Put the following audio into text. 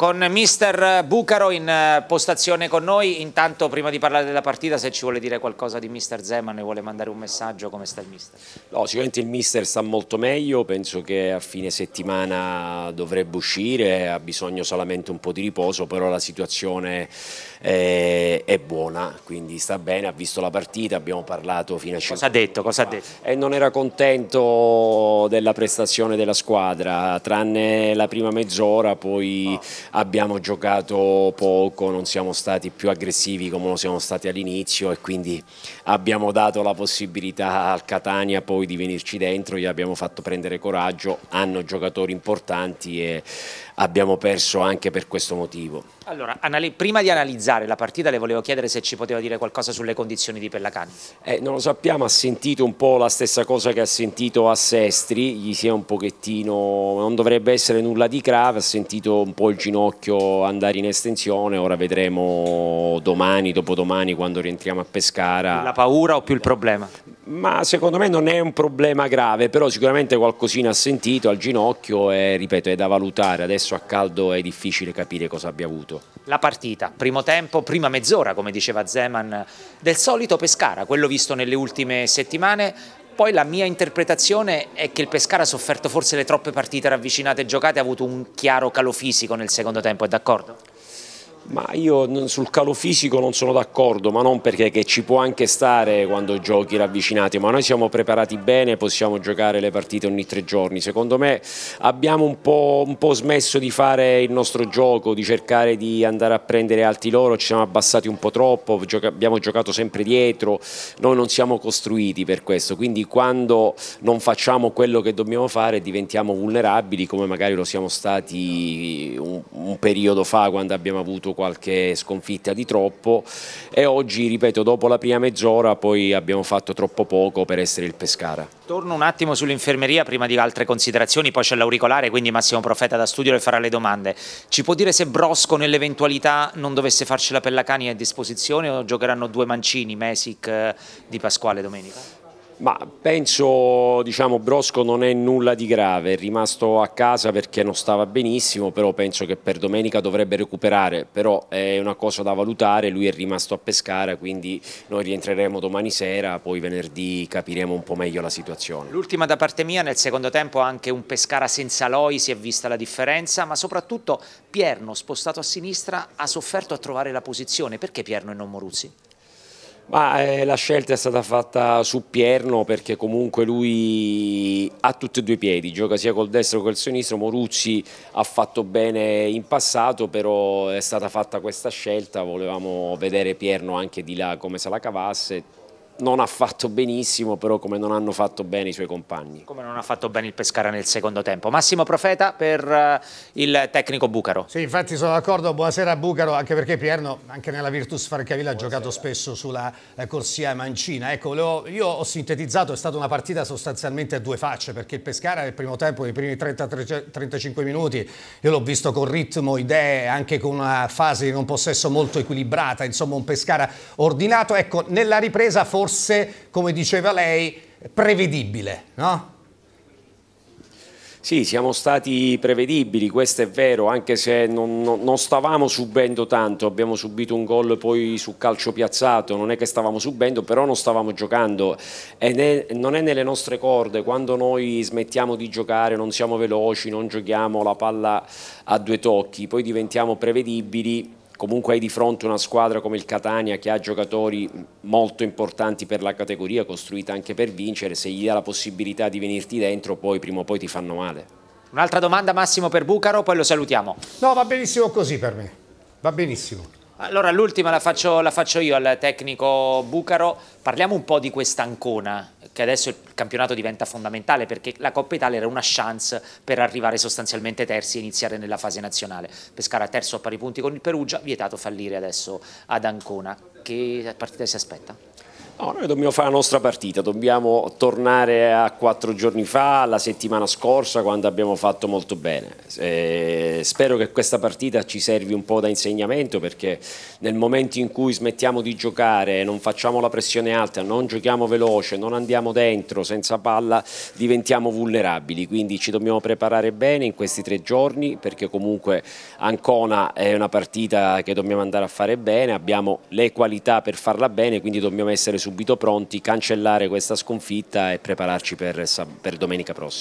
con mister Bucaro in eh, postazione con noi. Intanto prima di parlare della partita se ci vuole dire qualcosa di mister Zeman e vuole mandare un messaggio, come sta il mister? No, sicuramente il mister sta molto meglio, penso che a fine settimana dovrebbe uscire, ha bisogno solamente un po' di riposo, però la situazione è, eh, è buona, quindi sta bene, ha visto la partita, abbiamo parlato fino a 5 Cosa ha detto? Cosa ha detto? E eh, non era contento della prestazione della squadra, tranne la prima mezz'ora, poi... No abbiamo giocato poco, non siamo stati più aggressivi come lo siamo stati all'inizio e quindi abbiamo dato la possibilità al Catania poi di venirci dentro, gli abbiamo fatto prendere coraggio, hanno giocatori importanti e abbiamo perso anche per questo motivo. Allora, prima di analizzare la partita le volevo chiedere se ci poteva dire qualcosa sulle condizioni di Pellacani. Eh, non lo sappiamo, ha sentito un po' la stessa cosa che ha sentito a Sestri, gli si è un pochettino, non dovrebbe essere nulla di grave, ha sentito un po' il ginocchio Pinocchio andare in estensione, ora vedremo domani, dopodomani quando rientriamo a Pescara. La paura o più il problema? Ma secondo me non è un problema grave, però sicuramente qualcosina ha sentito al ginocchio e ripeto è da valutare, adesso a caldo è difficile capire cosa abbia avuto. La partita, primo tempo, prima mezz'ora come diceva Zeman, del solito Pescara, quello visto nelle ultime settimane, poi la mia interpretazione è che il Pescara ha sofferto forse le troppe partite ravvicinate e giocate, ha avuto un chiaro calo fisico nel secondo tempo, è d'accordo? Ma io sul calo fisico non sono d'accordo, ma non perché ci può anche stare quando giochi ravvicinati, ma noi siamo preparati bene, possiamo giocare le partite ogni tre giorni. Secondo me abbiamo un po', un po smesso di fare il nostro gioco, di cercare di andare a prendere alti loro, ci siamo abbassati un po' troppo, abbiamo giocato sempre dietro, noi non siamo costruiti per questo, quindi quando non facciamo quello che dobbiamo fare diventiamo vulnerabili come magari lo siamo stati un, un periodo fa quando abbiamo avuto qualche sconfitta di troppo e oggi, ripeto, dopo la prima mezz'ora poi abbiamo fatto troppo poco per essere il Pescara. Torno un attimo sull'infermeria prima di altre considerazioni, poi c'è l'auricolare, quindi Massimo Profeta da studio le farà le domande. Ci può dire se Brosco nell'eventualità non dovesse farci la Pellacani a disposizione o giocheranno due mancini, Mesic eh, di Pasquale domenica? Ma penso, diciamo, Brosco non è nulla di grave, è rimasto a casa perché non stava benissimo, però penso che per domenica dovrebbe recuperare, però è una cosa da valutare, lui è rimasto a Pescara, quindi noi rientreremo domani sera, poi venerdì capiremo un po' meglio la situazione. L'ultima da parte mia, nel secondo tempo anche un Pescara senza Loi si è vista la differenza, ma soprattutto Pierno spostato a sinistra ha sofferto a trovare la posizione, perché Pierno e non Moruzzi? Ma, eh, la scelta è stata fatta su Pierno perché comunque lui ha tutti e due i piedi, gioca sia col destro che col sinistro, Moruzzi ha fatto bene in passato però è stata fatta questa scelta, volevamo vedere Pierno anche di là come se la cavasse, non ha fatto benissimo, però come non hanno fatto bene i suoi compagni. Come non ha fatto bene il Pescara nel secondo tempo. Massimo Profeta per eh, il tecnico Bucaro. Sì, infatti sono d'accordo. Buonasera Bucaro, anche perché Pierno, anche nella Virtus Farcavilla ha giocato spesso sulla eh, corsia mancina. Ecco, ho, io ho sintetizzato, è stata una partita sostanzialmente a due facce, perché il Pescara nel primo tempo, nei primi 30-35 minuti, io l'ho visto con ritmo, idee, anche con una fase di non possesso molto equilibrata, insomma un Pescara ordinato. Ecco, nella ripresa forse fosse, come diceva lei, prevedibile, no? Sì, siamo stati prevedibili, questo è vero, anche se non, non, non stavamo subendo tanto, abbiamo subito un gol poi su calcio piazzato, non è che stavamo subendo, però non stavamo giocando e ne, non è nelle nostre corde, quando noi smettiamo di giocare, non siamo veloci, non giochiamo la palla a due tocchi, poi diventiamo prevedibili comunque hai di fronte una squadra come il Catania che ha giocatori molto importanti per la categoria, costruita anche per vincere, se gli dà la possibilità di venirti dentro poi prima o poi ti fanno male. Un'altra domanda Massimo per Bucaro, poi lo salutiamo. No, va benissimo così per me, va benissimo. Allora l'ultima la, la faccio, io al tecnico Bucaro, parliamo un po' di questa Ancona che adesso il campionato diventa fondamentale perché la Coppa Italia era una chance per arrivare sostanzialmente terzi e iniziare nella fase nazionale. Pescara terzo a pari punti con il Perugia, vietato fallire adesso ad Ancona. Che partita si aspetta? No, noi dobbiamo fare la nostra partita, dobbiamo tornare a quattro giorni fa, la settimana scorsa, quando abbiamo fatto molto bene. E eh, spero che questa partita ci servi un po' da insegnamento perché nel momento in cui smettiamo di giocare, non facciamo la pressione alta, non giochiamo veloce, non andiamo dentro senza palla, diventiamo vulnerabili. Quindi ci dobbiamo preparare bene in questi tre giorni perché comunque Ancona è una partita che dobbiamo andare a fare bene, abbiamo le qualità per farla bene, quindi dobbiamo essere su subito pronti, cancellare questa sconfitta e prepararci per, per domenica prossima.